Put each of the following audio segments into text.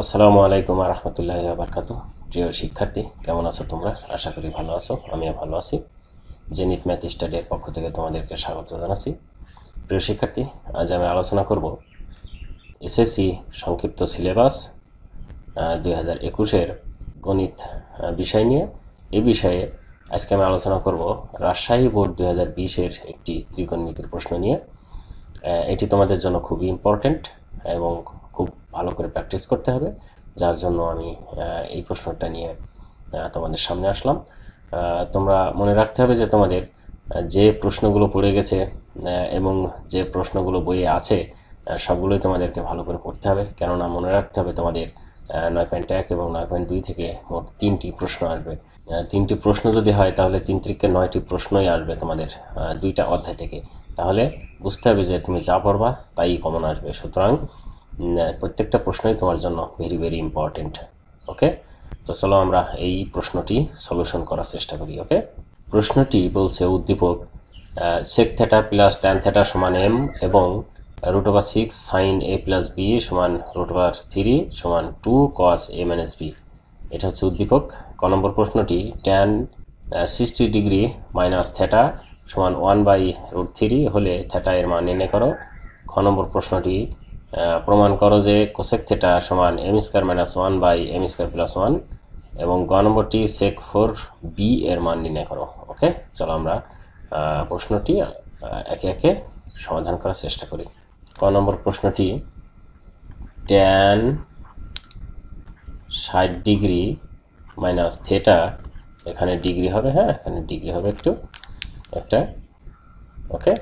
আসসালামু আলাইকুম আহমতুল্লাহ আবরকাত প্রিয় শিক্ষার্থী কেমন আছো তোমরা আশা করি ভালো আছো আমিও ভালো আছি জেনিট ম্যাথ স্টাডির পক্ষ থেকে তোমাদেরকে স্বাগত জানাচ্ছি প্রিয় শিক্ষার্থী আজ আমি আলোচনা করব এসএসসি সংক্ষিপ্ত সিলেবাস দুই হাজার একুশের গণিত বিষয় নিয়ে এই বিষয়ে আজকে আমি আলোচনা করব রাজশাহী বোর্ড দুই হাজার বিশের একটি ত্রিকোণমিতির প্রশ্ন নিয়ে এটি তোমাদের জন্য খুবই ইম্পর্ট্যান্ট এবং ভালো করে প্র্যাকটিস করতে হবে যার জন্য আমি এই প্রশ্নটা নিয়ে তোমাদের সামনে আসলাম তোমরা মনে রাখতে হবে যে তোমাদের যে প্রশ্নগুলো পড়ে গেছে এবং যে প্রশ্নগুলো বইয়ে আছে সবগুলোই তোমাদেরকে ভালো করে পড়তে হবে কেননা মনে রাখতে হবে তোমাদের নয় পয়েন্ট এক এবং নয় পয়েন্ট দুই থেকে মোট তিনটি প্রশ্ন আসবে তিনটি প্রশ্ন যদি হয় তাহলে তিন থেকে নয়টি প্রশ্নই আসবে তোমাদের দুইটা অধ্যায় থেকে তাহলে বুঝতে হবে যে তুমি যা পড়বা তাই কমন আসবে সুতরাং প্রত্যেকটা প্রশ্নই তোমার জন্য ভেরি ভেরি ইম্পর্টেন্ট ওকে তো চলো আমরা এই প্রশ্নটি সলিউশন করার চেষ্টা করি ওকে প্রশ্নটি বলছে উদ্দীপক sec theta plus tan theta সমান এম এবং root over six sine A plus B সমান রুট ওভার থ্রি সমান two cos A minus B এটা হচ্ছে উদ্দীপক ক নম্বর প্রশ্নটি tan sixty degree minus theta সমান ওয়ান বাই রুট থ্রি হলে থেটা এর মান এনে করো খ নম্বর প্রশ্নটি প্রমাণ করো যে কোসেক থেটা সমান M square minus one by M square plus one এবং গ নম্বরটি সেক ফোর বি এর মান নির্ণয় করো ওকে চলো আমরা প্রশ্নটি একে একে সমাধান করার চেষ্টা করি ক নম্বর প্রশ্নটি ট্যান ষাট ডিগ্রি মাইনাস থেটা এখানে ডিগ্রি হবে হ্যাঁ এখানে ডিগ্রি হবে একটু একটা ওকে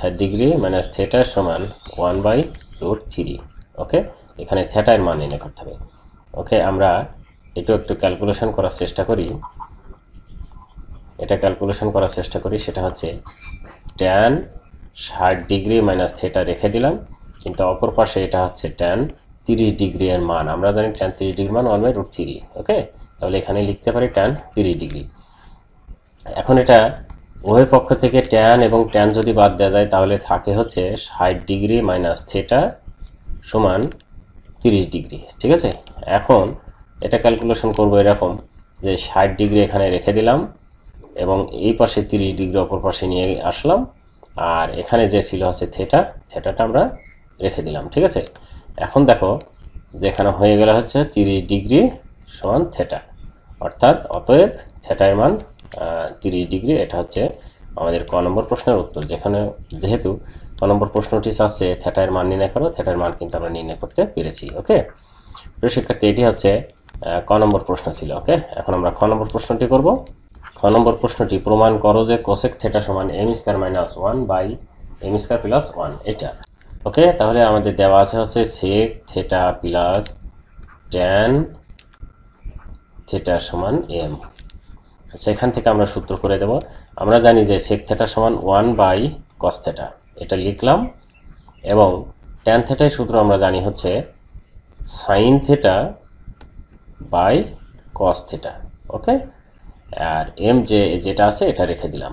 ষাট ডিগ্রি মাইনাস থেটার সমান one by root three okay এখানে থেটার মান এনে করতে হবে ওকে আমরা এটু একটু ক্যালকুলেশন করার চেষ্টা করি এটা ক্যালকুলেশন করার চেষ্টা করি সেটা হচ্ছে ট্যান ষাট ডিগ্রি মাইনাস থেটা রেখে দিলাম কিন্তু অপর পাশে এটা হচ্ছে ট্যান তিরিশ ডিগ্রি এর মান আমরা জানি ট্যান তিরিশ ডিগ্রি মান one by root three okay তাহলে এখানে লিখতে পারি ট্যান তিরিশ ডিগ্রি এখন এটা উভয় পক্ষ থেকে ট্যান এবং ট্যান যদি বাদ দেওয়া যায় তাহলে থাকে হচ্ছে ষাট ডিগ্রি মাইনাস থেটা সমান তিরিশ ডিগ্রি ঠিক আছে এখন এটা ক্যালকুলেশন করব এরকম যে ষাট ডিগ্রি এখানে রেখে দিলাম এবং এই পাশে তিরিশ ডিগ্রি অপর পাশে নিয়ে আসলাম আর এখানে যে ছিল হচ্ছে থেটা থেটাটা আমরা রেখে দিলাম ঠিক আছে এখন দেখো যেখানে হয়ে গেলে হচ্ছে তিরিশ ডিগ্রি সমান থেটা অর্থাৎ অতএব থেটার মান তিরিশ ডিগ্রি এটা হচ্ছে আমাদের ক নম্বর প্রশ্নের উত্তর যেখানে যেহেতু ক নম্বর প্রশ্নটি চাচ্ছে থ্যাটার মান নির্ণয় করো থেটার মান কিন্তু আমরা নির্ণয় করতে পেরেছি ওকে প্রিয় শিক্ষার্থী এটি হচ্ছে ক নম্বর প্রশ্ন ছিল ওকে এখন আমরা খ নম্বর প্রশ্নটি করব খ নম্বর প্রশ্নটি প্রমাণ করো যে কোসেক থেটা সমান M square minus one by M square plus one এটা ওকে তাহলে আমাদের দেওয়া আছে হচ্ছে sec theta plus tan theta সমান এম সেখান থেকে আমরা সূত্র করে দেব আমরা জানি যে সেক থেটা সমান ওয়ান বাই কস থেটা এটা লিখলাম এবং ট্যান থেটার সূত্র আমরা জানি হচ্ছে sine theta by cos theta okay আর এম যে যেটা আছে এটা রেখে দিলাম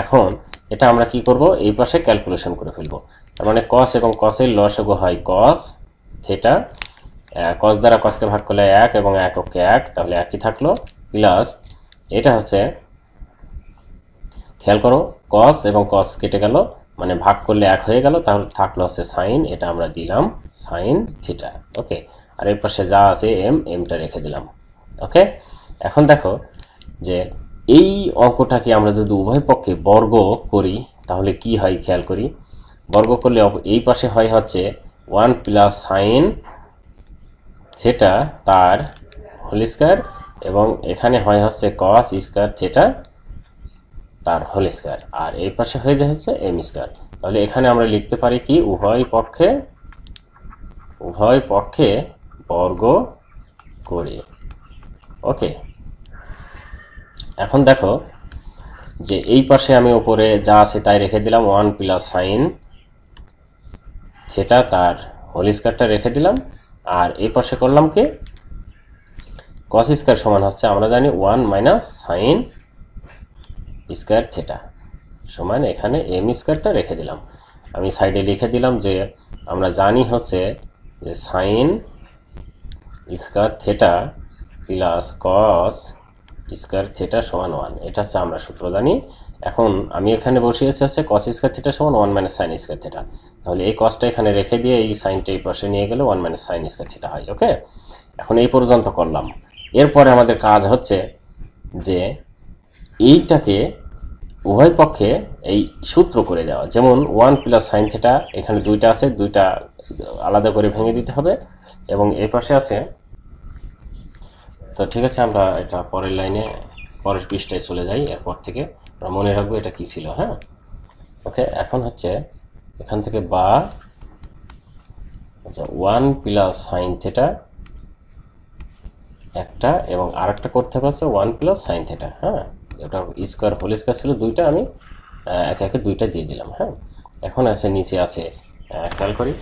এখন এটা আমরা কি করব এই পাশে ক্যালকুলেশন করে ফেলব তার মানে কস এবং কসের লসগো হয় কস থেটা কস দ্বারা কসকে ভাগ করলে এক এবং এক ওকে এক তাহলে একই থাকলো প্লাস এটা হচ্ছে খেয়াল করো কস এবং কস কেটে গেল মানে ভাগ করলে এক হয়ে গেল তাহলে থাকলো হচ্ছে সাইন এটা আমরা দিলাম সাইন থিটা ওকে আর এর পাশে যা আছে এম এমটা রেখে দিলাম ওকে এখন দেখো যে এই অঙ্কটাকে আমরা যদি উভয় পক্ষে বর্গ করি তাহলে কি হয় খেয়াল করি বর্গ করলে এই পাশে হয় হচ্ছে ওয়ান প্লাস সাইন সেটা তার হোল স্কোয়ার এবং এখানে হয় হচ্ছে কস স্কোয়ার থিটা তার হোল স্কোয়ার আর এই পাশে হয়ে যাচ্ছে এম স্কোয়ার তাহলে এখানে আমরা লিখতে পারি কি উভয় পক্ষে উভয় পক্ষে বর্গ করে ওকে এখন দেখো যে এই পাশে আমি ওপরে যা আছে তাই রেখে দিলাম ওয়ান প্লাস সাইন সেটা তার হোল স্কোয়ারটা রেখে দিলাম আর এই পাশে করলাম কি কস স্কোয়ার সমান হচ্ছে আমরা জানি one minus sine square theta সমান এখানে এম স্কোয়ারটা রেখে দিলাম আমি সাইডে লিখে দিলাম যে আমরা জানি হচ্ছে যে sine square theta plus cos square theta সমান ওয়ান এটা হচ্ছে আমরা সূত্র জানি এখন আমি এখানে বসিয়েছি হচ্ছে কস স্কোয়ার থেটা সমান one minus sine square theta তাহলে এই কসটা এখানে রেখে দিয়ে এই সাইনটা এই পাশে নিয়ে গেলে one minus sine square theta হয় ওকে এখন এই পর্যন্ত করলাম এরপরে আমাদের কাজ হচ্ছে যে এইটাকে উভয় পক্ষে এই সূত্র করে দেওয়া যেমন ওয়ান প্লাস সাইন থেটা এখানে দুইটা আছে দুইটা আলাদা করে ভেঙে দিতে হবে এবং এই পাশে আছে তো ঠিক আছে আমরা এটা পরের লাইনে পরের পৃষ্ঠায় চলে যাই এরপর থেকে আমরা মনে রাখবো এটা কি ছিল হ্যাঁ ওকে এখন হচ্ছে এখান থেকে বা আচ্ছা ওয়ান প্লাস সাইন থেটা একটা এবং আর একটা করতে পারছে ওয়ান প্লাস সাইন থেটা হ্যাঁ ওটা স্কোয়ার হোল স্কোয়ার ছিল দুইটা আমি একে একে দুইটা দিয়ে দিলাম হ্যাঁ এখন আছে নিচে আছে খেয়াল করি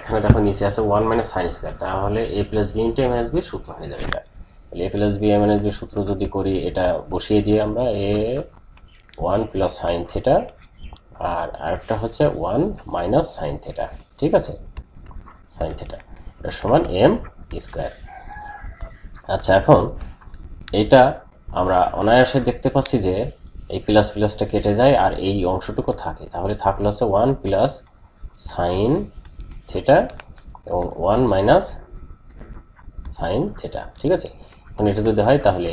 এখানে দেখো নিচে আছে ওয়ান মাইনাস সাইন স্কোয়ার তাহলে A plus B into M S B সূত্র হয়ে যাবে এটা A plus B M N S B সূত্র যদি করি এটা বসিয়ে দিয়ে আমরা এ ওয়ান প্লাস সাইন থেটা আর আরেকটা হচ্ছে ওয়ান মাইনাস সাইন থেটা ঠিক আছে সাইন থেটা এটা সমান এম স্কোয়ার e আচ্ছা এখন এটা আমরা অনায়াসে দেখতে পাচ্ছি যে এই প্লাস প্লাসটা কেটে যায় আর এই অংশটুকু থাকে তাহলে থাকলে হচ্ছে ওয়ান প্লাস সাইন থেটা এবং ওয়ান মাইনাস সাইন থেটা ঠিক আছে এখন এটা যদি হয় তাহলে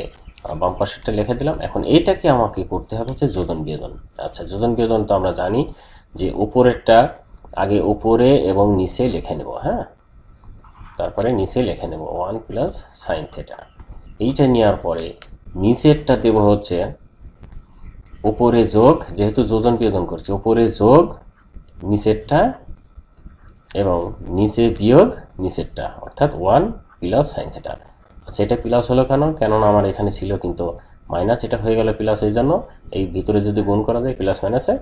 বাম পাশেরটা লিখে দিলাম এখন এইটাকে আমাকে করতে হবে হচ্ছে যোজন বিয়োজন আচ্ছা যোজন বিয়োজন তো আমরা জানি যে উপরেরটা আগে উপরে এবং নিচে লিখে নেব হ্যাঁ তারপরে নিচে লিখে নেব ওয়ান প্লাস সাইন থেটা এইটা নেওয়ার পরে নিচেরটা দেব হচ্ছে উপরে যোগ যেহেতু যোজন বিয়োজন করছে উপরে যোগ নিচেরটা এবং নিচে বিয়োগ নিচেরটা অর্থাৎ ওয়ান প্লাস সাইন থেটা আচ্ছা এটা প্লাস হলো কেন কেননা আমার এখানে ছিল কিন্তু মাইনাস এটা হয়ে গেল প্লাস এই জন্য এই ভিতরে যদি গুণ করা যায় প্লাস মাইনাসে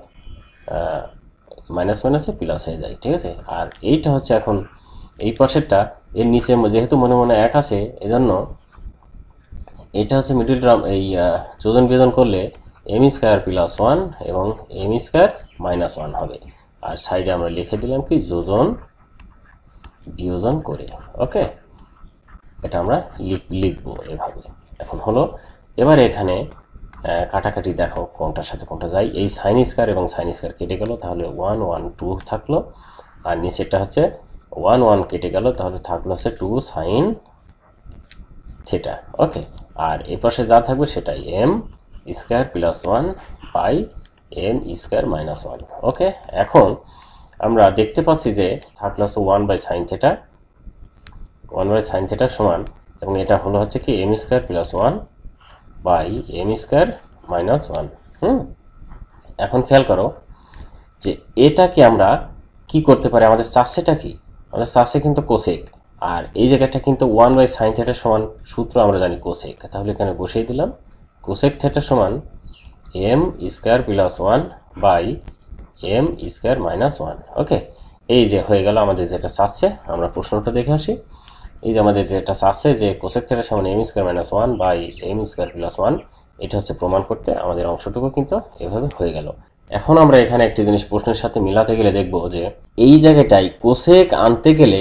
মাইনাস মাইনাসে প্লাস হয়ে যায় ঠিক আছে আর এইটা হচ্ছে এখন এই পাশেরটা এর নিচে যেহেতু মনে মনে এক আছে এজন্য এটা হচ্ছে মিডিল ড্রাম এই যোজন বিয়োজন করলে এম স্কোয়ার প্লাস ওয়ান এবং এম স্কোয়ার মাইনাস ওয়ান হবে আর সাইডে আমরা লিখে দিলাম কি যোজন বিয়োজন করে ওকে এটা আমরা লিখব এভাবে এখন হলো এবার এখানে কাটাকাটি দেখো কোনটার সাথে কোনটা যায় এই সাইন স্কোয়ার এবং সাইন স্কোয়ার কেটে গেল তাহলে ওয়ান ওয়ান টু থাকলো আর নিচেরটা হচ্ছে ওয়ান ওয়ান কেটে গেল তাহলে থাকলো হচ্ছে টু সাইন থিটা ওকে আর এ পাশে যা থাকবে সেটাই M square plus one by M square minus one okay এখন আমরা দেখতে পাচ্ছি যে থাকলো হচ্ছে one by sine theta one by sine theta সমান এবং এটা হলো হচ্ছে কি M square plus one by M square minus one hmm এখন খেয়াল করো যে এটাকে আমরা কি করতে পারি আমাদের সেটা কি মানে সাসে কিন্তু কোসেক আর এই জায়গাটা কিন্তু ওয়ান বাই সাইন থিয়েটার সমান সূত্র আমরা জানি কোসেক তাহলে এখানে বসিয়ে দিলাম কোসেক থিয়েটার সমান M square plus one by M square minus one okay এই যে হয়ে গেল আমাদের যেটা চাচ্ছে আমরা প্রশ্নটা দেখে আসি এই যে আমাদের যেটা চাচ্ছে যে কোসেক থিয়েটার সমান M square minus one by M square plus one এটা হচ্ছে প্রমাণ করতে আমাদের অংশটুকু কিন্তু এভাবে হয়ে গেল এখন আমরা এখানে একটি জিনিস প্রশ্নের সাথে মিলাতে গেলে দেখব যে এই জায়গাটায় কোসেক আনতে গেলে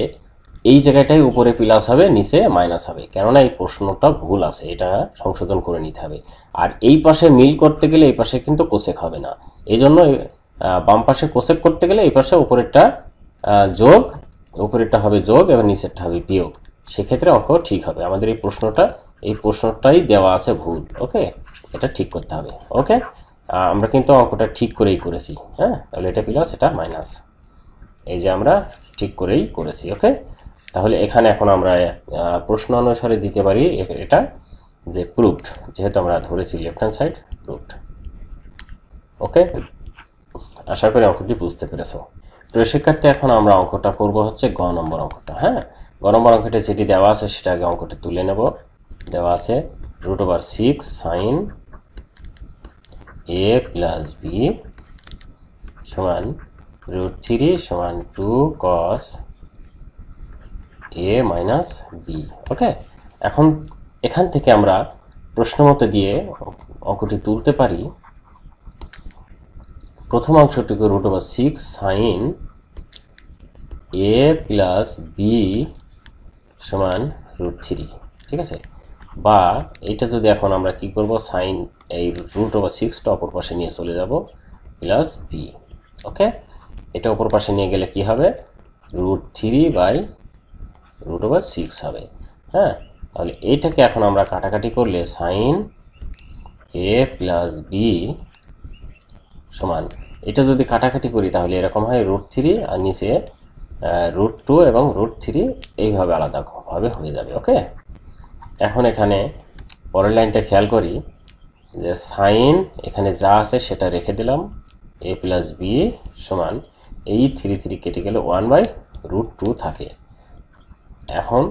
এই জায়গাটায় উপরে প্লাস হবে নিচে মাইনাস হবে কেননা এই প্রশ্নটা ভুল আছে এটা সংশোধন করে নিতে হবে আর এই পাশে মিল করতে গেলে এই পাশে কিন্তু কোসেক হবে না এই জন্য বাম পাশে কোসেক করতে গেলে এই পাশে উপরেরটা যোগ উপরেরটা হবে যোগ এবং নিচেরটা হবে বিয়োগ সেক্ষেত্রে অঙ্ক ঠিক হবে আমাদের এই প্রশ্নটা এই প্রশ্নটাই দেওয়া আছে ভুল ওকে এটা ঠিক করতে হবে ওকে আমরা কিন্তু অঙ্কটা ঠিক করেই করেছি হ্যাঁ তাহলে এটা প্লাস এটা মাইনাস এই যে আমরা ঠিক করেই করেছি ওকে তাহলে এখানে এখন আমরা প্রশ্ন অনুসারে দিতে পারি এটা যে প্রুফড যেহেতু আমরা ধরেছি left hand side proved okay আশা করি অঙ্কটি বুঝতে পেরেছ প্রিয় শিক্ষার্থী এখন আমরা অঙ্কটা করব হচ্ছে গ নম্বর অঙ্কটা হ্যাঁ গ নম্বর অঙ্কটা যেটি দেওয়া আছে সেটা আগে অঙ্কটি তুলে নেব দেওয়া আছে root over six sine A plus B সমান রুট থ্রি সমান two cos A minus B okay এখন এখান থেকে আমরা প্রশ্নমতো দিয়ে অঙ্কটি তুলতে পারি প্রথম অংশটিকে root over six sine A plus B সমান রুট থ্রি ঠিক আছে বা এটা যদি এখন আমরা কি করব সাইন এই রুট ওভার সিক্সটা অপর পাশে নিয়ে চলে যাব প্লাস বি ওকে এটা অপর পাশে নিয়ে গেলে কি হবে root three by root over six হবে হ্যাঁ তাহলে এইটাকে এখন আমরা কাটাকাটি করলে সাইন এ প্লাস বি সমান এটা যদি কাটাকাটি করি তাহলে এরকম হয় রুট থ্রি আর নিচে রুট টু এবং রুট থ্রি এইভাবে আলাদাভাবে হয়ে যাবে ওকে এখন এখানে পরের লাইনটা খেয়াল করি যে সাইন এখানে যা আছে সেটা রেখে দিলাম এ প্লাস বি সমান এই থ্রি থ্রি কেটে গেলে ওয়ান বাই রুট টু থাকে এখন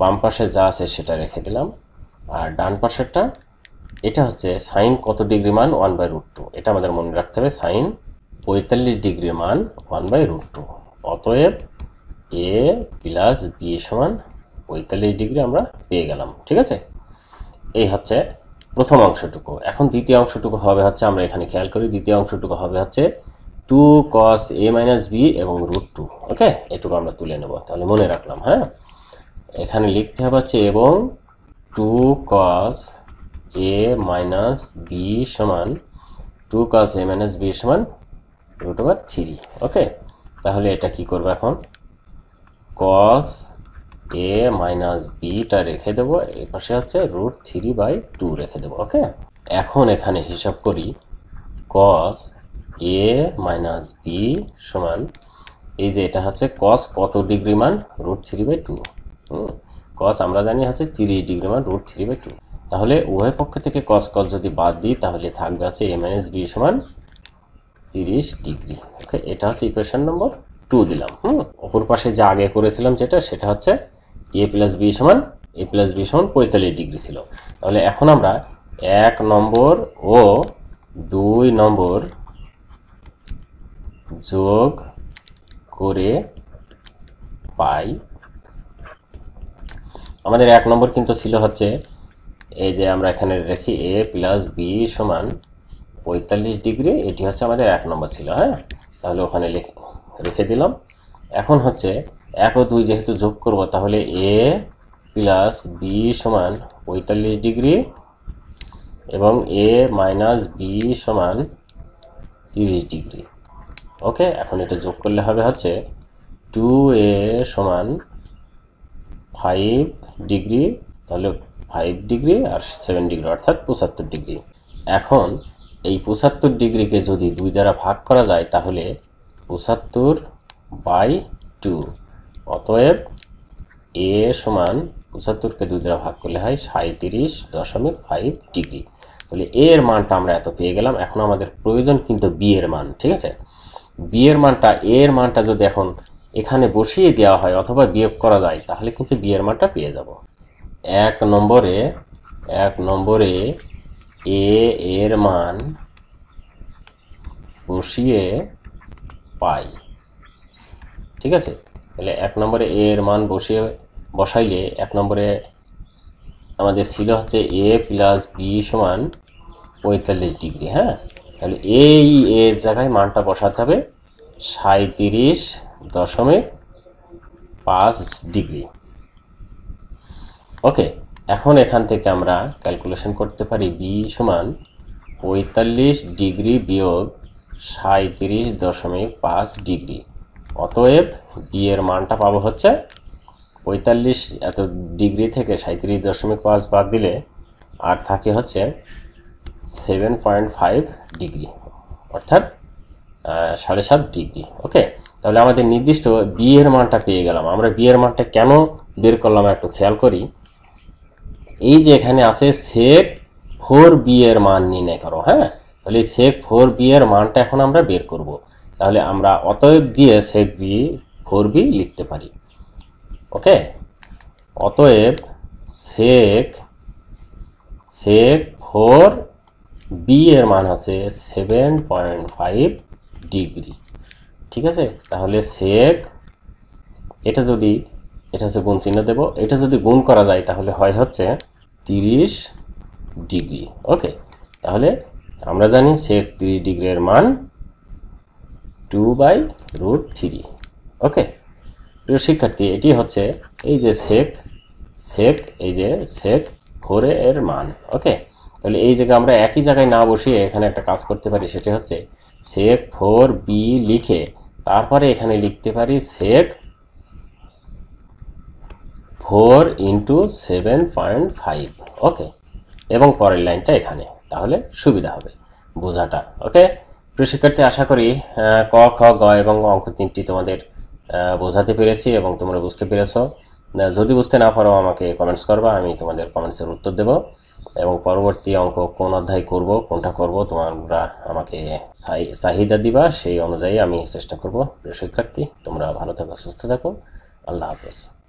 বাম পাশে যা আছে সেটা রেখে দিলাম আর ডান পাশেরটা এটা হচ্ছে সাইন কত ডিগ্রি মান ওয়ান বাই রুট টু এটা আমাদের মনে রাখতে হবে সাইন পঁয়তাল্লিশ ডিগ্রি মান ওয়ান বাই রুট টু অতএব এ প্লাস বি সমান পঁয়তাল্লিশ ডিগ্রি আমরা পেয়ে গেলাম ঠিক আছে এই হচ্ছে প্রথম অংশটুকু এখন দ্বিতীয় অংশটুকু হবে হচ্ছে আমরা এখানে খেয়াল করি দ্বিতীয় অংশটুকু হবে হচ্ছে two cos A minus B এবং রুট টু ওকে এটুকু আমরা তুলে নেব তাহলে মনে রাখলাম হ্যাঁ এখানে লিখতে হবে হচ্ছে এবং two cos A minus B সমান two cos A minus B সমান রুট ওভার থ্রি ওকে তাহলে এটা কি করবো এখন কস এ মাইনাস বিটা রেখে দেবো এ পাশে হচ্ছে রুট থ্রি বাই টু রেখে দেবো ওকে এখন এখানে হিসাব করি কস এ মাইনাস বি সমান এই যে এটা হচ্ছে কস কত ডিগ্রি মান root three by two cos আমরা জানি হচ্ছে তিরিশ ডিগ্রি মান রুট থ্রি বাই টু তাহলে উভয় পক্ষ থেকে কস কস যদি বাদ দিই তাহলে থাকবে আছে এ মাইনাস বি সমান তিরিশ ডিগ্রি ওকে এটা হচ্ছে ইকুয়েশন নম্বর টু দিলাম হুম অপর পাশে যে আগে করেছিলাম যেটা সেটা হচ্ছে এ প্লাস বি সমান এ প্লাস বি সমান পঁয়তাল্লিশ ডিগ্রি ছিল তাহলে এখন আমরা এক নম্বর ও দুই নম্বর যোগ করে পাই আমাদের এক নম্বর কিন্তু ছিল হচ্ছে এই যে আমরা এখানে রেখি এ প্লাস বি সমান পঁয়তাল্লিশ ডিগ্রি এটি হচ্ছে আমাদের এক নম্বর ছিল হ্যাঁ তাহলে ওখানে লিখে রেখে দিলাম এখন হচ্ছে এক ও দুই যেহেতু যোগ করব তাহলে এ প্লাস বি সমান পঁয়তাল্লিশ ডিগ্রি এবং এ মাইনাস বি সমান তিরিশ ডিগ্রি ওকে এখন এটা যোগ করলে হবে হচ্ছে টু এ সমান ফাইভ ডিগ্রি তাহলে ফাইভ ডিগ্রি আর সেভেন ডিগ্রি অর্থাৎ পঁচাত্তর ডিগ্রি এখন এই পঁচাত্তর ডিগ্রিকে যদি দুই দ্বারা ভাগ করা যায় তাহলে পঁচাত্তর বাই টু অতএব এ সমান পঁচাত্তরকে দুই দ্বারা ভাগ করলে হয় সাঁত্রিশ দশমিক ফাইভ ডিগ্রি তাহলে এ এর মানটা আমরা এত পেয়ে গেলাম এখন আমাদের প্রয়োজন কিন্তু বি এর মান ঠিক আছে বি এর মানটা এ এর মানটা যদি এখন এখানে বসিয়ে দেওয়া হয় অথবা বিয়োগ করা যায় তাহলে কিন্তু বি এর মানটা পেয়ে যাব এক নম্বরে এক নম্বরে এ এর মান বসিয়ে পাই ঠিক আছে তাহলে এক নম্বরে এ এর মান বসিয়ে বসাইলে এক নম্বরে আমাদের ছিল হচ্ছে এ প্লাস বি সমান পঁয়তাল্লিশ ডিগ্রি হ্যাঁ তাহলে এই এ জায়গায় মানটা বসাতে হবে সাঁত্রিশ দশমিক পাঁচ ডিগ্রি ওকে এখন এখান থেকে আমরা ক্যালকুলেশন করতে পারি বি সমান পঁয়তাল্লিশ ডিগ্রি বিয়োগ সাঁত্রিশ দশমিক পাঁচ ডিগ্রি অতএব বিয়ের এর মানটা পাবো হচ্ছে পঁয়তাল্লিশ এত ডিগ্রি থেকে সাঁত্রিশ দশমিক পাঁচ বাদ দিলে আর থাকে হচ্ছে সেভেন পয়েন্ট ফাইভ ডিগ্রি অর্থাৎ সাড়ে সাত ডিগ্রি ওকে তাহলে আমাদের নির্দিষ্ট বি এর মানটা পেয়ে গেলাম আমরা বি এর মানটা কেন বের করলাম একটু খেয়াল করি এই যে এখানে আছে সেক ফোর বি এর মান নির্ণয় করো হ্যাঁ তাহলে সেক ফোর বি এর মানটা এখন আমরা বের করব তাহলে আমরা অতএব দিয়ে সেক বি ফোর বি লিখতে পারি ওকে অতএব সেক সেক ফোর বি এর মান হচ্ছে সেভেন পয়েন্ট ফাইভ ডিগ্রি ঠিক আছে তাহলে সেক এটা যদি এটা হচ্ছে গুণ চিহ্ন দেব এটা যদি গুণ করা যায় তাহলে হয় হচ্ছে তিরিশ ডিগ্রি ওকে তাহলে আমরা জানি সেক তিরিশ ডিগ্রির মান two by root three okay প্রিয় শিক্ষার্থী এটি হচ্ছে এই যে সেক সেক এই যে সেক ফোরে এর মান ওকে তাহলে এই জায়গায় আমরা একই জায়গায় না বসিয়ে এখানে একটা কাজ করতে পারি সেটি হচ্ছে সেক ফোর বি লিখে তারপরে এখানে লিখতে পারি sec four into seven point five okay এবং পরের লাইনটা এখানে তাহলে সুবিধা হবে বোঝাটা ওকে প্রিয় শিক্ষার্থী আশা করি ক খ গ এবং অঙ্ক তিনটি তোমাদের বোঝাতে পেরেছি এবং তোমরা বুঝতে পেরেছ যদি বুঝতে না পারো আমাকে কমেন্টস করবা আমি তোমাদের কমেন্টসের উত্তর দেব এবং পরবর্তী অঙ্ক কোন অধ্যায় করব কোনটা করব তোমরা আমাকে চাহিদা দিবা সেই অনুযায়ী আমি চেষ্টা করব প্রিয় শিক্ষার্থী তোমরা ভালো থাকো সুস্থ থাকো আল্লাহ হাফেজ